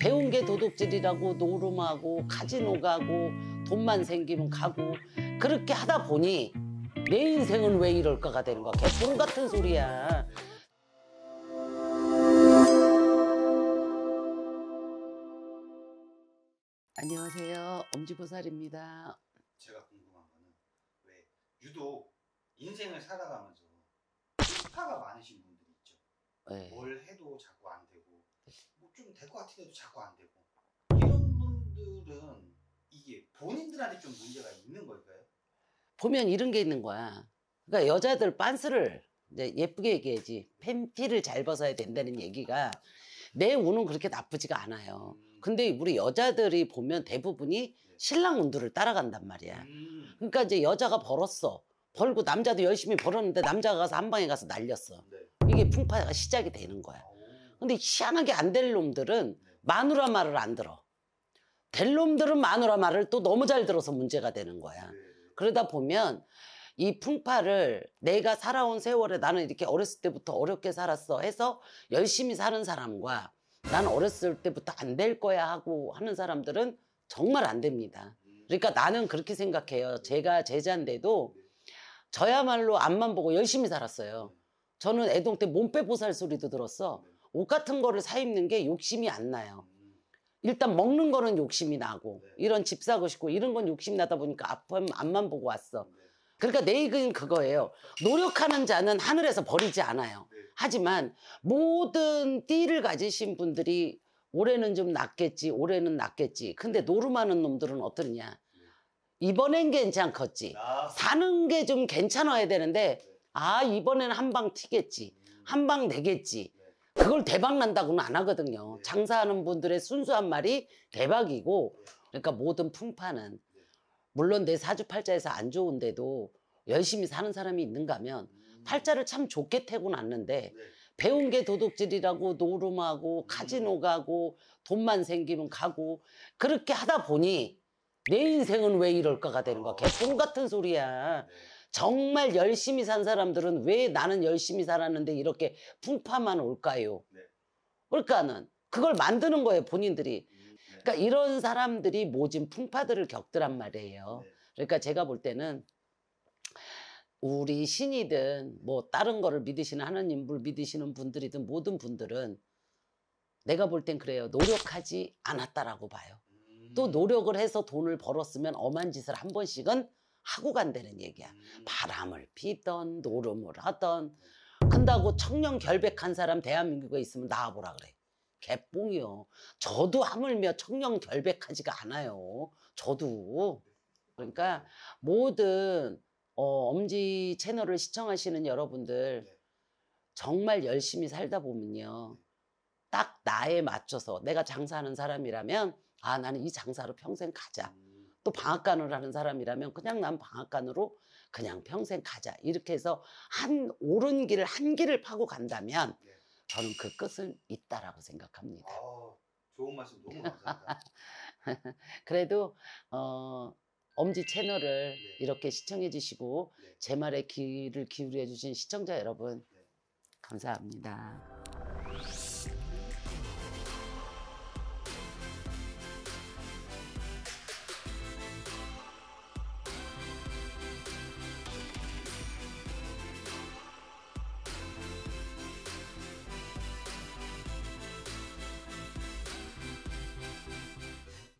배운 음. 게 도둑질이라고 노름하고 카지노 가고 돈만 생기면 가고 그렇게 하다 보니 내 인생은 왜 이럴까가 되는 거야. 개뿔 같은 소리야. 안녕하세요. 엄지보살입니다. 제가 궁금한 거는 왜 유독 인생을 살아가면서 실파가 많으신 분들 있죠. 네. 뭘 해도 자꾸 안 되고 뭐좀될것 같은데도 자꾸 안 되고 이런 분들은 이게 본인들한테 좀 문제가 있는 걸까요? 보면 이런 게 있는 거야. 그러니까 여자들 빤스를 예쁘게 얘기해야지 팬티를 잘 벗어야 된다는 얘기가 내 운은 그렇게 나쁘지가 않아요. 음. 근데 우리 여자들이 보면 대부분이 네. 신랑 운도를 따라간단 말이야. 음. 그러니까 이제 여자가 벌었어. 벌고 남자도 열심히 벌었는데 남자가 가서 한 방에 가서 날렸어. 네. 이게 풍파가 시작이 되는 거야. 근데 희한하게 안 될 놈들은 마누라 말을 안 들어. 될 놈들은 마누라 말을 또 너무 잘 들어서 문제가 되는 거야. 네, 네. 그러다 보면 이 풍파를 내가 살아온 세월에 나는 이렇게 어렸을 때부터 어렵게 살았어 해서 열심히 사는 사람과 난 어렸을 때부터 안 될 거야 하고 하는 사람들은 정말 안 됩니다. 음. 그러니까 나는 그렇게 생각해요. 네. 제가 제자인데도 저야말로 앞만 보고 열심히 살았어요. 저는 애동 때 몸빼 보살 소리도 들었어. 옷 같은 거를 사 입는 게 욕심이 안 나요. 음. 일단 먹는 거는 욕심이 나고 네. 이런 집 사고 싶고 이런 건 욕심 나다 보니까 앞만 앞만 보고 왔어. 네. 그러니까 내 얘기는 그거예요. 노력하는 자는 하늘에서 버리지 않아요. 네. 하지만 모든 띠를 가지신 분들이 올해는 좀 낫겠지, 올해는 낫겠지. 근데 노름하는 놈들은 어떠냐. 이번엔 괜찮겠지. 아. 사는 게 좀 괜찮아야 되는데 아이번엔한방 튀겠지. 음. 한방 내겠지. 그걸 대박 난다고는 안 하거든요. 네. 장사하는 분들의 순수한 말이 대박이고 그러니까 모든 풍파는 네. 물론 내 사주팔자에서 안 좋은데도 열심히 사는 사람이 있는가 하면 음. 팔자를 참 좋게 태고 났는데 네. 배운 게 도둑질이라고 노름하고 음. 카지노 가고 돈만 생기면 가고 그렇게 하다 보니 내 인생은 왜 이럴까가 되는 거야. 아. 개똥 같은 소리야. 정말 열심히 산 사람들은 왜 나는 열심히 살았는데 이렇게 풍파만 올까요? 네. 그러니까는 그걸 만드는 거예요 본인들이. 음, 네. 그러니까 이런 사람들이 모진 풍파들을 겪더란 말이에요. 네. 그러니까 제가 볼 때는 우리 신이든 뭐 다른 거를 믿으시는 하나님을 믿으시는 분들이든 모든 분들은 내가 볼 땐 그래요. 노력하지 않았다라고 봐요. 또 음. 노력을 해서 돈을 벌었으면 엄한 짓을 한 번씩은 하고 간다는 얘기야. 음. 바람을 피던 노름을 하던 한다고 청년 결백한 사람 대한민국에 있으면 나와보라 그래. 개뽕이요. 저도 하물며 청년 결백하지가 않아요. 저도. 그러니까 모든 어, 엄지 채널을 시청하시는 여러분들 네. 정말 열심히 살다 보면요. 딱 나에 맞춰서 내가 장사하는 사람이라면 아 나는 이 장사로 평생 가자. 음. 또 방앗간으로 하는 사람이라면 그냥 난 방앗간으로 그냥 평생 가자. 이렇게 해서 한 옳은 길을 한 길을 파고 간다면 예. 저는 그 끝은 있다라고 생각합니다. 아, 좋은 말씀 너무 감사합니다. 그래도 어 엄지 채널을 네. 이렇게 시청해 주시고 네. 제 말에 귀를 기울여 주신 시청자 여러분 네. 감사합니다.